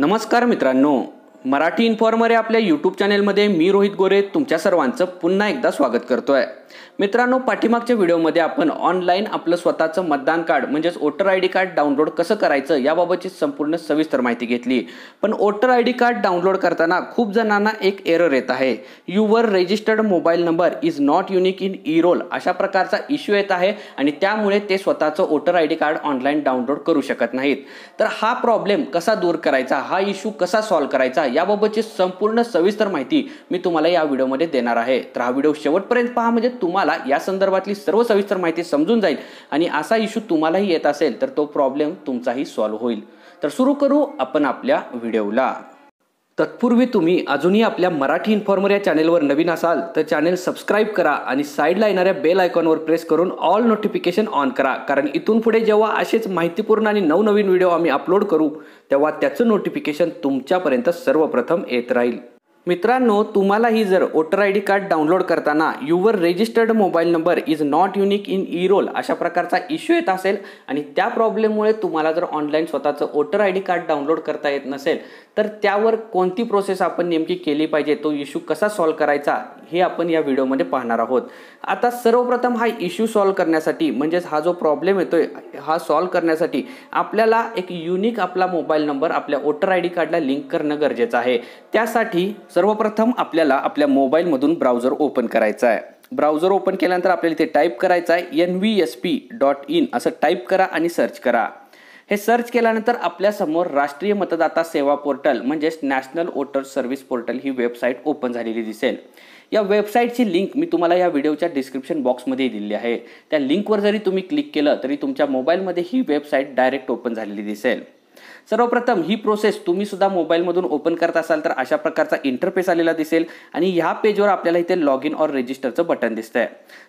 नमस्कार मित्रांनो मराठी इन्फॉर्मर या आपल्या यूट्यूब चॅनेलमध्ये मी रोहित गोरे तुमच्या सर्वांचं पुन्हा एकदा स्वागत करतो आहे मित्रांनो पाठीमागच्या व्हिडिओमध्ये आपण ऑनलाईन आपलं स्वतःचं मतदान कार्ड म्हणजेच voter I D card download कसं करायचं याबाबतची संपूर्ण सविस्तर माहिती घेतली पण वोटर आय डी कार्ड डाउनलोड करताना खूप जणांना एक एरर येत आहे your registered mobile number is not unique in e roll अशा प्रकारचा इश्यू येत आहे आणि त्यामुळे ते स्वतःचं voter I D card online download करू शकत नाहीत तर हा प्रॉब्लेम कसा दूर करायचा हा इश्यू कसा सॉल्व्ह करायचा याबाबतची संपूर्ण सविस्तर माहिती मी तुम्हाला या व्हिडिओमध्ये देणार आहे तर हा व्हिडिओ शेवटपर्यंत पहा म्हणजे तुम्हाला या संदर्भातली सर्व सविस्तर माहिती समजून जाईल आणि असा इश्यू तुम्हालाही येत असेल तर तो प्रॉब्लेम तुमचाही सॉल्व्ह होईल तर सुरू करू आपण आपल्या व्हिडिओला तत्पूर्वी तुम्ही अजूनही आपल्या मराठी इन्फॉर्मर या चॅनेलवर नवीन असाल तर चॅनेल सबस्क्राईब करा आणि साईडला येणाऱ्या बेल आयकॉनवर प्रेस करून ऑल नोटिफिकेशन ऑन करा कारण इथून पुढे जेव्हा असेच माहितीपूर्ण आणि नवनवीन व्हिडिओ आम्ही अपलोड करू तेव्हा त्याचं नोटिफिकेशन तुमच्यापर्यंत सर्वप्रथम येत राहील मित्रांनो तुम्हालाही जर voter I D card download करताना your registered mobile number is not unique in e roll अशा प्रकारचा इश्यू येत असेल आणि त्या प्रॉब्लेममुळे तुम्हाला जर ऑनलाईन स्वतःचं voter I D card download करता येत नसेल तर त्यावर कोणती प्रोसेस आपण नेमकी केली पाहिजे तो इश्यू कसा सॉल्व्ह करायचा हे आपण या व्हिडिओमध्ये पाहणार आहोत आता सर्वप्रथम हा इश्यू सॉल्व्ह करण्यासाठी म्हणजेच हा जो प्रॉब्लेम येतोय हा सॉल्व करण्यासाठी आपल्याला एक युनिक आपला मोबाईल नंबर आपल्या वोटर आय डी कार्डला लिंक करणं गरजेचं आहे त्यासाठी सर्वप्रथम आपल्याला आपल्या मोबाईलमधून ब्राउझर ओपन करायचा आहे ब्राउझर ओपन केल्यानंतर आपल्याला इथे टाईप करायचं आहे N V S P dot in असं टाईप करा आणि सर्च करा हे सर्च केल्यानंतर आपल्यासमोर राष्ट्रीय मतदाता सेवा पोर्टल म्हणजेच नॅशनल वोटर सर्व्हिस पोर्टल ही वेबसाईट ओपन झालेली दिसेल या वेबसाईटची लिंक मी तुम्हाला या व्हिडिओच्या डिस्क्रिप्शन बॉक्समध्ये दिली आहे त्या लिंकवर जरी तुम्ही क्लिक केलं तरी तुमच्या मोबाईलमध्ये ही वेबसाईट डायरेक्ट ओपन झालेली दिसेल सर्वप्रथम ही प्रोसेस तुम्ही सुद्धा मोबाईलमधून ओपन करत असाल तर अशा प्रकारचा इंटरफेस आलेला दिसेल आणि ह्या पेजवर आपल्याला इथे लॉग इन और रजिस्टरचं बटन आहे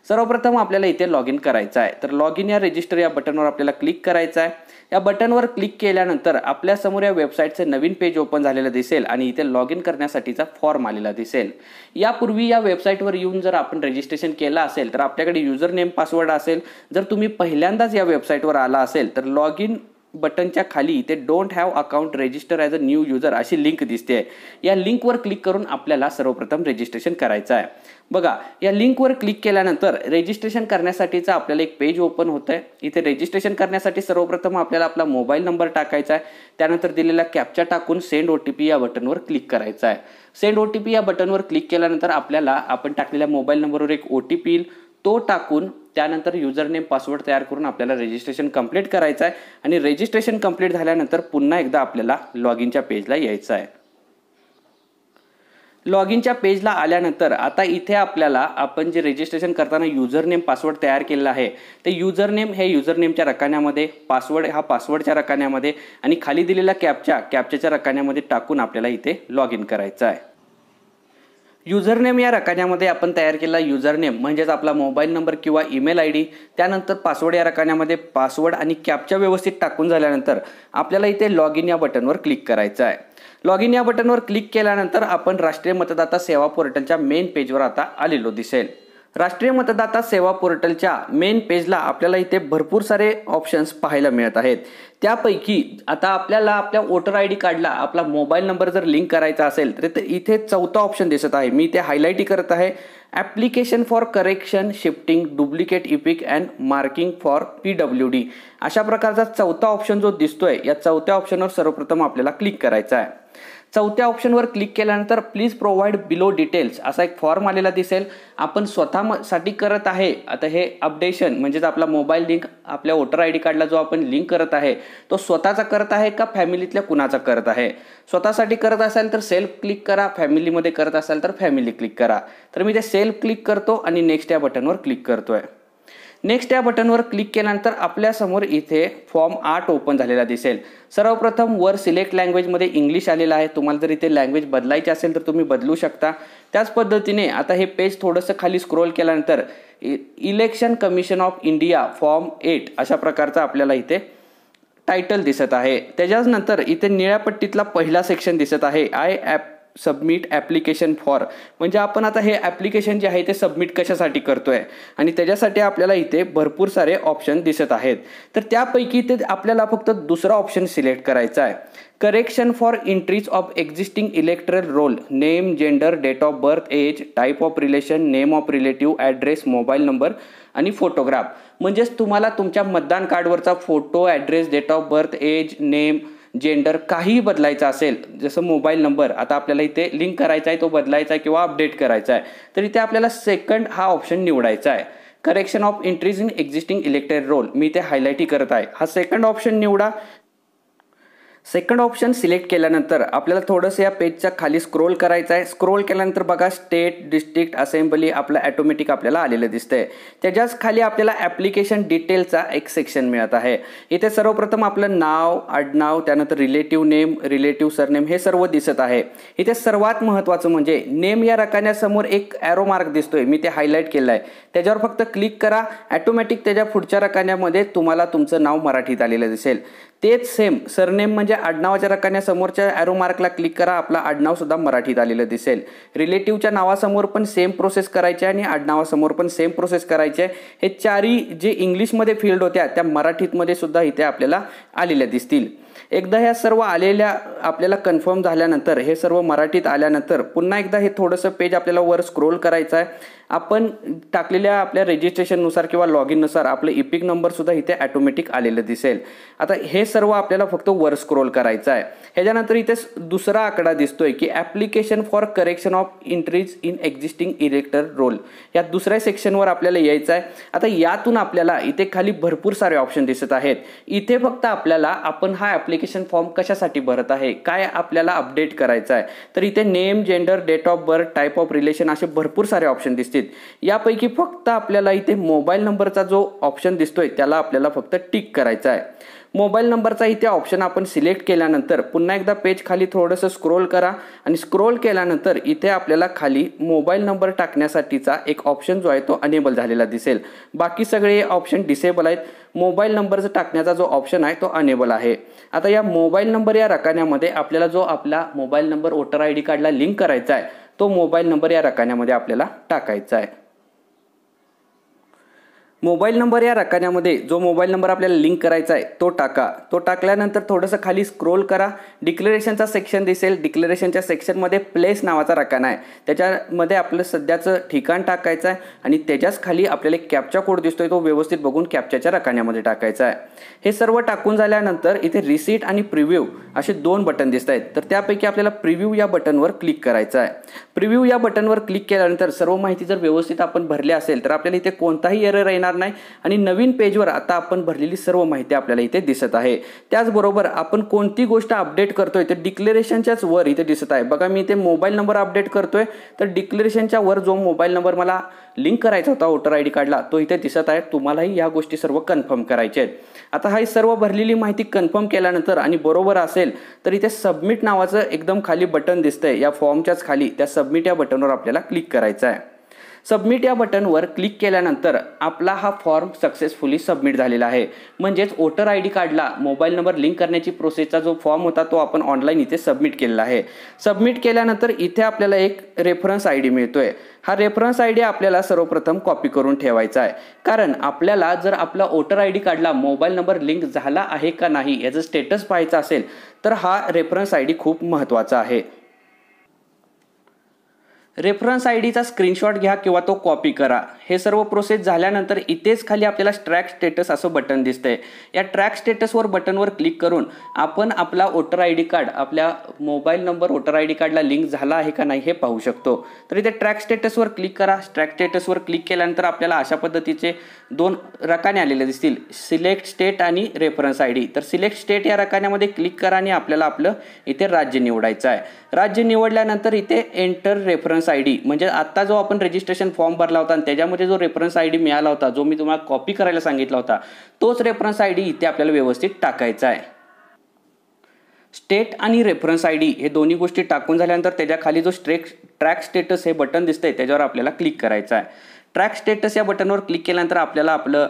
सर्वप्रथम आपल्याला इथे लॉग इन करायचं आहे तर लॉग इन या रजिस्टर या बटनवर आपल्याला क्लिक करायचं आहे या बटनवर क्लिक केल्यानंतर आपल्यासमोर या वेबसाईटचं नवीन पेज ओपन झालेलं दिसेल आणि इथे लॉग इन करण्यासाठीचा फॉर्म आलेला दिसेल यापूर्वी या वेबसाईटवर येऊन जर आपण रजिस्ट्रेशन केलं असेल तर आपल्याकडे युजर नेम पासवर्ड असेल जर तुम्ही पहिल्यांदाच या वेबसाईटवर आला असेल तर लॉग इन बटनच्या खाली ते don't have account register as a new user अशी लिंक दिसते या लिंकवर क्लिक करून आपल्याला सर्वप्रथम रजिस्ट्रेशन करायचं आहे बघा या लिंकवर क्लिक केल्यानंतर रजिस्ट्रेशन करण्यासाठीचा आपल्याला एक पेज ओपन होतं आहे इथे रजिस्ट्रेशन करण्यासाठी सर्वप्रथम आपल्याला आपला मोबाईल नंबर टाकायचा आहे त्यानंतर दिलेला कॅप्चा टाकून सेंड ओ टी पी या बटनवर क्लिक करायचा आहे सेंड ओ टी पी या बटनवर क्लिक केल्यानंतर आपल्याला आपण टाकलेल्या मोबाईल नंबरवर एक ओ टी पी येईल तो टाकून त्यानंतर युजरनेम पासवर्ड तयार करून आपल्याला रजिस्ट्रेशन कंप्लीट करायचं आहे आणि रजिस्ट्रेशन कंप्लीट झाल्यानंतर पुन्हा एकदा आपल्याला लॉग इनच्या पेजला यायचं आहे लॉग इनच्या पेजला आल्यानंतर आता इथे आपल्याला आपण जे रजिस्ट्रेशन करताना युजरनेम पासवर्ड तयार केलेला आहे ते नेम हे युजरनेमच्या रकान्यामध्ये पासवर्ड हा पासवर्डच्या रकान्यामध्ये आणि खाली दिलेला कॅपच्या कॅपच्याच्या रकान्यामध्ये टाकून आपल्याला इथे लॉग इन करायचं आहे युझरनेम या रकान्यामध्ये आपण तयार केलेला युझरनेम म्हणजेच आपला मोबाईल नंबर किंवा ईमेल आय डी त्यानंतर पासवर्ड या रकान्यामध्ये पासवर्ड आणि कॅपच्या व्यवस्थित टाकून झाल्यानंतर आपल्याला इथे लॉग इन या बटनवर क्लिक करायचं आहे लॉग इन या बटनवर क्लिक केल्यानंतर आपण राष्ट्रीय मतदाता सेवा पोर्टलच्या मेन पेजवर आता आलेलो दिसेल राष्ट्रीय मतदाता सेवा पोर्टलच्या मेन पेजला आपल्याला इथे भरपूर सारे ऑप्शन्स पाहायला मिळत आहेत त्यापैकी आता आपल्याला आपल्या वोटर आय डी कार्डला आपला मोबाईल नंबर जर लिंक करायचा असेल तर इथे चौथा ऑप्शन दिसत आहे मी ते हायलाईट करत आहे application for correction shifting duplicate EPIC and marking for P W D अशा प्रकारचा चौथा ऑप्शन जो दिसतोय या चौथ्या ऑप्शनवर सर्वप्रथम आपल्याला क्लिक करायचा आहे चौथ्या ऑप्शनवर क्लिक केल्यानंतर प्लीज प्रोव्हाइड बिलो डिटेल्स असा एक फॉर्म आलेला दिसेल आपण स्वतःसाठी करत आहे आता हे अपडेशन म्हणजेच आपला मोबाईल लिंक आपल्या वोटर आय डी कार्डला जो आपण लिंक करत आहे तो स्वतःचा करत आहे का फॅमिलीतल्या कुणाचा करत आहे स्वतःसाठी करत असाल तर सेल्फ क्लिक करा फॅमिलीमध्ये करत असाल तर फॅमिली क्लिक करा तर मी ते सेल्फ क्लिक करतो आणि नेक्स्ट या बटनवर क्लिक करतोय नेक्स्ट या बटनवर क्लिक केल्यानंतर आपल्यासमोर इथे फॉर्म आठ ओपन झालेला दिसेल सर्वप्रथम वर सिलेक्ट लँग्वेजमध्ये इंग्लिश आलेला आहे तुम्हाला जर इथे लँग्वेज बदलायची असेल तर तुम्ही बदलू शकता त्याच पद्धतीने आता हे पेज थोडंसं खाली स्क्रोल केल्यानंतर election commission of India form eight अशा प्रकारचा आपल्याला इथे टायटल दिसत आहे त्याच्याच नंतर इथे निळ्या पट्टीतला पहिला सेक्शन दिसत आहे I app submit application for म्हणजे आपण आता हे ॲप्लिकेशन जे आहे ते सबमिट कशासाठी करतो आहे आणि त्याच्यासाठी आपल्याला इथे भरपूर सारे ऑप्शन दिसत आहेत तर त्यापैकी ते आपल्याला फक्त दुसरा ऑप्शन सिलेक्ट करायचा आहे correction for entries of existing electoral roll name gender date of birth age type of relation name of relative address mobile number आणि फोटोग्राफ म्हणजेच तुम्हाला तुमच्या मतदान कार्डवरचा photo address date of birth age name gender काही बदलायचं असेल जसं मोबाईल नंबर आता आपल्याला इथे लिंक करायचा आहे तो बदलायचा आहे किंवा अपडेट करायचा आहे तर इथे आपल्याला सेकंड हा ऑप्शन निवडायचा आहे correction of entries in existing elected roll मी ते हायलाईटही करत आहे हा सेकंड ऑप्शन निवडा सेकंड ऑप्शन सिलेक्ट केल्यानंतर आपल्याला थोडंसं या पेजच्या खाली स्क्रोल करायचं आहे स्क्रोल केल्यानंतर बघा स्टेट डिस्ट्रिक्ट असेंब्ली आपलं ॲटोमॅटिक आपल्याला आलेलं दिसतंय त्याच्याच खाली आपल्याला ॲप्लिकेशन डिटेलचा एक सेक्शन मिळत आहे इथे सर्वप्रथम आपलं नाव आडनाव त्यानंतर रिलेटिव्ह नेम रिलेटिव्ह सरनेम हे सर्व दिसत आहे इथे सर्वात महत्त्वाचं म्हणजे नेम या रकान्यासमोर एक ॲरो मार्क दिसतोय मी ते हायलाईट केलं आहे त्याच्यावर फक्त क्लिक करा ॲटोमॅटिक त्याच्या पुढच्या रकान्यामध्ये तुम्हाला तुमचं नाव मराठीत आलेलं दिसेल तेच सेम सरनेम म्हणजे आडनावाच्या रकान्या समोरच्या अॅरो मार्कला क्लिक करा आपला आडनाव सुद्धा मराठीत आलेलं दिसेल रिलेटिव्हच्या नावासमोर पण सेम प्रोसेस करायची आणि आडनावासमोर पण सेम प्रोसेस करायचे आहे हे चारही जे इंग्लिशमध्ये फील्ड होत्या त्या मराठीतमध्ये सुद्धा इथे आपल्याला आलेल्या दिसतील एकदा ह्या सर्व आलेल्या आपल्याला कन्फर्म झाल्यानंतर हे सर्व मराठीत आल्यानंतर पुन्हा एकदा हे थोडंसं पेज आपल्याला वर स्क्रोल करायचं आहे आपण टाकलेल्या आपल्या रजिस्ट्रेशननुसार किंवा लॉग इननुसार आपलं इपिक नंबरसुद्धा इथे ॲटोमॅटिक आलेलं दिसेल आता हे सर्व आपल्याला फक्त वर स्क्रोल करायचं आहे ह्याच्यानंतर इथे दुसरा आकडा दिसतोय की application for correction of entries in existing elector roll या दुसऱ्या सेक्शनवर आपल्याला यायचं आहे आता यातून आपल्याला इथे खाली भरपूर सारे ऑप्शन दिसत आहेत इथे फक्त आपल्याला आपण हा ॲप्लिकेशन फॉर्म कशासाठी भरत आहे काय आपल्याला अपडेट करायचं आहे तर इथे name gender date of birth type of relation असे भरपूर सारे ऑप्शन दिसतील यापैकी फक्त आपल्याला इथे मोबाईल नंबरचा जो ऑप्शन दिसतोय त्याला आपल्याला फक्त टिक करायचा आहे मोबाईल नंबरचा इथे ऑप्शन आपण सिलेक्ट केल्यानंतर पुन्हा एकदा पेज खाली थोडंसं स्क्रोल करा आणि स्क्रोल केल्यानंतर इथे आपल्याला खाली मोबाईल नंबर टाकण्यासाठीचा एक ऑप्शन जो आहे तो अनेबल झालेला दिसेल बाकी सगळे ऑप्शन डिसेबल आहेत मोबाईल नंबरचा टाकण्याचा जो ऑप्शन आहे तो अनेबल आहे आता या मोबाईल नंबर या रकान्यामध्ये आपल्याला जो आपला mobile number voter I D कार्डला लिंक करायचा आहे तो मोबाईल नंबर या रकान्यामध्ये आपल्याला टाकायचा आहे मोबाईल नंबर या रकान्यामध्ये जो मोबाईल नंबर आपल्याला लिंक करायचा आहे तो टाका तो टाकल्यानंतर थोडंसं खाली स्क्रोल करा डिक्लेरेशनचा सेक्शन दिसेल डिक्लेरेशनच्या सेक्शनमध्ये प्लेस नावाचा रकाना आहे त्याच्यामध्ये आपलं सध्याचं ठिकाण टाकायचं आहे आणि त्याच्याच खाली आपल्याला एक कॅपचा कोड दिसतोय तो व्यवस्थित बघून कॅप्चाच्या रकान्यामध्ये टाकायचा आहे हे सर्व टाकून झाल्यानंतर इथे रिसीट आणि प्रिव्ह्यू असे दोन बटन दिसत आहेत तर त्यापैकी आपल्याला प्रिव्ह्यू या बटनवर क्लिक करायचं आहे प्रिव्ह्यू या बटनवर क्लिक केल्यानंतर सर्व माहिती जर व्यवस्थित आपण भरली असेल तर आपल्याला इथे कोणताही एरर येणार नाही आणि नवीन पेजवर आता आपण भरलेली सर्व माहिती आपल्याला इथे दिसत आहे त्याचबरोबर आपण कोणती गोष्ट अपडेट करतोय तर डिक्लेरेशनच्याच वर इथे दिसत आहे बघा मी इथे मोबाईल नंबर अपडेट करतोय तर डिक्लेरेशनच्या वर जो मोबाईल नंबर मला लिंक करायचा होता वोटर आय डी कार्डला तो इथे दिसत आहे तुम्हालाही या गोष्टी सर्व कन्फर्म करायचे आता हा सर्व भरलेली माहिती कन्फर्म केल्यानंतर आणि बरोबर असेल तर इथे सबमिट नावाचं एकदम खाली बटन दिसतंय या फॉर्मच्याच खाली त्या सबमिट या बटनवर आपल्याला क्लिक करायचं आहे सबमिट या बटनवर क्लिक केल्यानंतर आपला हा फॉर्म सक्सेसफुली सबमिट झालेला आहे म्हणजेच वोटर आय डी कार्डला मोबाईल नंबर लिंक करण्याची प्रोसेसचा जो फॉर्म होता तो आपण ऑनलाईन इथे सबमिट केलेला आहे सबमिट केल्यानंतर इथे आपल्याला एक रेफरन्स आय डी मिळतोय हा रेफरन्स आय डी आपल्याला सर्वप्रथम कॉपी करून ठेवायचा आहे कारण आपल्याला जर आपला वोटर आय डी कार्डला मोबाईल नंबर लिंक झाला आहे का नाही याचं स्टेटस पाहायचा असेल तर हा रेफरन्स आय डी खूप महत्त्वाचा आहे रेफरन्स आय डीचा स्क्रीनशॉट घ्या किंवा तो कॉपी करा हे सर्व प्रोसेस झाल्यानंतर इथेच खाली आपल्याला ट्रॅक स्टेटस असं बटन दिसतंय या ट्रॅक स्टेटसवर बटनवर क्लिक करून आपण आपला वोटर आय डी कार्ड आपल्या mobile number voter I D कार्डला लिंक झाला आहे का नाही हे पाहू शकतो तर इथे ट्रॅक स्टेटसवर क्लिक करा ट्रॅक स्टेटसवर क्लिक केल्यानंतर आपल्याला अशा पद्धतीचे दोन रकाने आलेले दिसतील सिलेक्ट स्टेट आणि रेफरन्स आय डी तर सिलेक्ट स्टेट या रकान्यामध्ये क्लिक करा आणि आपल्याला आपलं इथे राज्य निवडायचं आहे राज्य निवडल्यानंतर इथे enter reference reference I D म्हणजे आत्ता जो आपण रजिस्ट्रेशन फॉर्म भरला होता आणि त्याच्यामध्ये जो रेफरन्स आय डी मिळाला होता जो मी तुम्हाला कॉपी करायला सांगितला होता तोच रेफरन्स आय डी इथे आपल्याला व्यवस्थित टाकायचा आहे स्टेट आणि रेफरन्स आय डी हे दोन्ही गोष्टी टाकून झाल्यानंतर त्याच्याखाली जो स्ट्रेक ट्रॅक स्टेटस हे बटन दिसतंय त्याच्यावर आपल्याला क्लिक करायचं आहे ट्रॅक स्टेटस या बटनवर क्लिक केल्यानंतर आपल्याला आपलं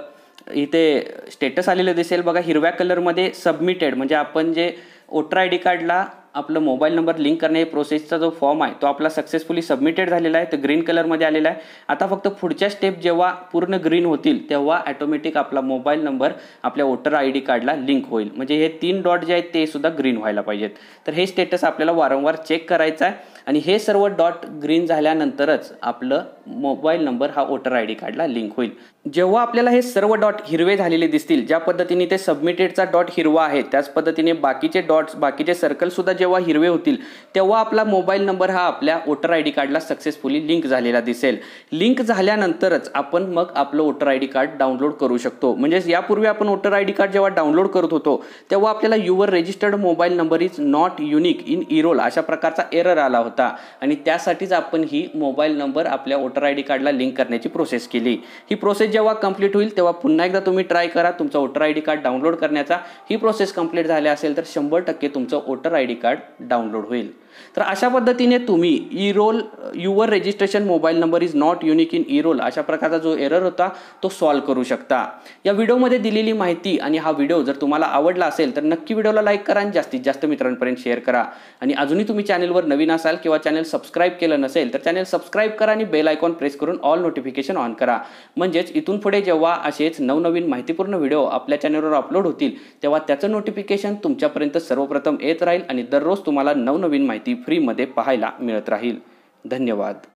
इथे स्टेटस आलेलं दिसेल बघा हिरव्या कलरमध्ये सबमिटेड म्हणजे आपण जे वोटर आय डी कार्डला आपलं मोबाईल नंबर लिंक करणे प्रोसेसचा जो फॉर्म आहे तो आपला सक्सेसफुली सबमिटेड झालेला आहे तर ग्रीन कलरमध्ये आलेला आहे आता फक्त पुढच्या स्टेप जेव्हा पूर्ण ग्रीन होतील तेव्हा ॲटोमॅटिक आपला मोबाईल नंबर आपल्या वोटर आय डी कार्डला लिंक होईल म्हणजे हे तीन डॉट जे आहेत ते सुद्धा ग्रीन व्हायला पाहिजेत तर हे स्टेटस आपल्याला वारंवार चेक करायचं आहे आणि हे सर्व डॉट ग्रीन झाल्यानंतरच आपलं मोबाईल नंबर हा वोटर आय डी कार्डला लिंक होईल जेव्हा आपल्याला हे सर्व डॉट हिरवे झालेले दिसतील ज्या पद्धतीने ते सबमिटेडचा डॉट हिरवा आहे त्याच पद्धतीने बाकीचे डॉट्स बाकीचे सर्कलसुद्धा जेव्हा हिरवे होतील तेव्हा आपला मोबाईल नंबर हा आपल्या वोटर आय डी कार्डला सक्सेसफुली लिंक झालेला दिसेल लिंक झाल्यानंतरच आपण मग आपलं voter I D card download करू शकतो म्हणजेच यापूर्वी आपण वोटर आय डी कार्ड जेव्हा डाउनलोड करत होतो तेव्हा आपल्याला your registered mobile number is not unique in e roll अशा प्रकारचा एरर आला होता आणि त्यासाठीच आपण ही मोबाईल नंबर आपल्या वोटर आय डी कार्डला लिंक करण्याची प्रोसेस केली ही प्रोसेस जेव्हा कंप्लीट होईल तेव्हा पुन्हा एकदा तुम्ही ट्राय करा तुमचं voter I D card download करण्याचा ही प्रोसेस कंप्लीट झाली असेल तर शंभर टक्के तुमचं voter I D card download होईल तर अशा पद्धतीने तुम्ही e roll your registration mobile number is not unique in e roll अशा प्रकारचा जो एरर होता तो सॉल्व करू शकता या व्हिडिओमध्ये दिलेली माहिती आणि हा व्हिडिओ जर तुम्हाला आवडला असेल तर नक्की व्हिडिओला लाईक करा आणि जास्तीत जास्त मित्रांपर्यंत शेअर करा आणि अजूनही तुम्ही चॅनेलवर नवीन असाल किंवा चॅनल सबस्क्राईब केलं नसेल तर चॅनल सबस्क्राईब करा आणि बेल आयकॉन प्रेस करून ऑल नोटिफिकेशन ऑन करा म्हणजेच इथून पुढे जेव्हा असेच नवनवीन माहितीपूर्ण व्हिडिओ आपल्या चॅनलवर अपलोड होतील तेव्हा त्याचं नोटिफिकेशन तुमच्यापर्यंत सर्वप्रथम येत राहील आणि दररोज तुम्हाला नवनवीन माहिती माहिती फ्रीमध्ये पाहायला मिळत राहील धन्यवाद